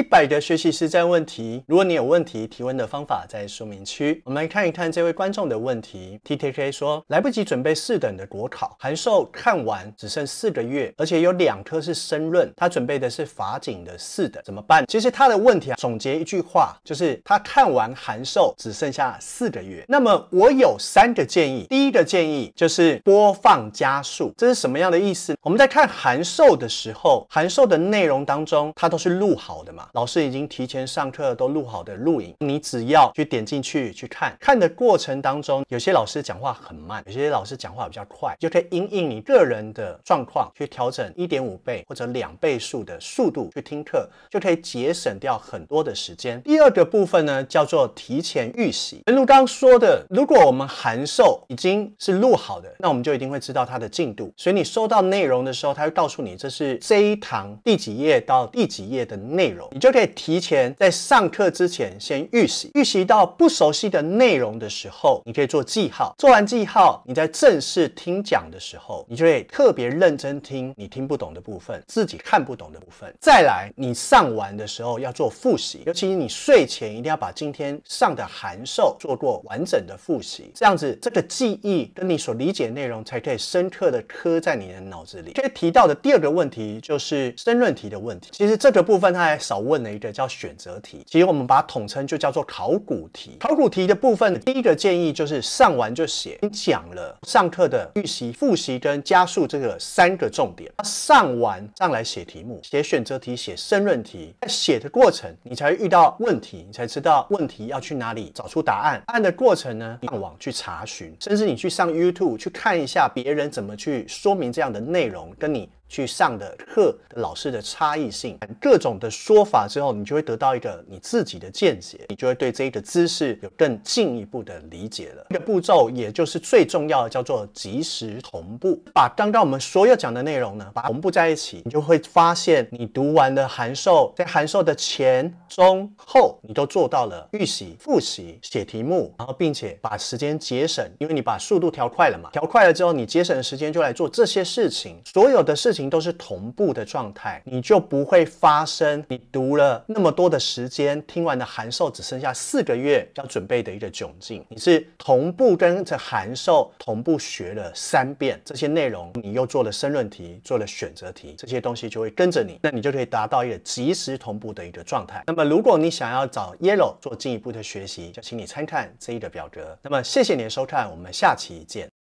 一百个学习实战问题，如果你有问题提问的方法在说明区。我们来看一看这位观众的问题，T T K 说来不及准备四等的国考函授，看完只剩四个月，而且有两科是申论，他准备的是法警的四等怎么办？其实他的问题啊，总结一句话就是他看完函授只剩下四个月。那么我有三个建议，第一个建议就是播放加速，这是什么样的意思？我们在看函授的时候，函授的内容当中它都是录好的嘛？老师已经提前上课都录好的录影，你只要去点进去去看看的过程当中，有些老师讲话很慢，有些老师讲话比较快，就可以因应你个人的状况去调整一点五倍或者两倍速的速度去听课，就可以节省掉很多的时间。第二个部分呢，叫做提前预习。如刚说的，如果我们函授已经是录好的，那我们就一定会知道它的进度，所以你收到内容的时候，他会告诉你这是这一堂第几页到第几页的内容。你就可以提前在上课之前先预习，预习到不熟悉的内容的时候，你可以做记号。做完记号，你在正式听讲的时候，你就会特别认真听你听不懂的部分、自己看不懂的部分。再来，你上完的时候要做复习，尤其你睡前一定要把今天上的函授做过完整的复习，这样子这个记忆跟你所理解内容才可以深刻的刻在你的脑子里。可以提到的第二个问题就是申论题的问题，其实这个部分它还少。问了一个叫选择题，其实我们把它统称就叫做考古题。考古题的部分，第一个建议就是上完就写。你讲了上课的预习、复习跟加速这个三个重点，上完上来写题目，写选择题，写申论题。在写的过程你才会遇到问题，你才知道问题要去哪里找出答案。答案的过程呢，上网去查询，甚至你去上 YouTube 去看一下别人怎么去说明这样的内容，跟你。去上的课老师的差异性各种的说法之后，你就会得到一个你自己的见解，你就会对这一个知识有更进一步的理解了。一个步骤也就是最重要的，叫做及时同步，把刚刚我们所有讲的内容呢，把同步在一起，你就会发现你读完的函授，在函授的前中后，你都做到了预习、复习、写题目，然后并且把时间节省，因为你把速度调快了嘛，调快了之后，你节省的时间就来做这些事情，所有的事情。都是同步的状态，你就不会发生你读了那么多的时间，听完的函授只剩下四个月要准备的一个窘境。你是同步跟着函授同步学了三遍这些内容，你又做了申论题，做了选择题，这些东西就会跟着你，那你就可以达到一个及时同步的一个状态。那么，如果你想要找 Yellow 做进一步的学习，就请你参看这一个表格。那么，谢谢您收看，我们下期见。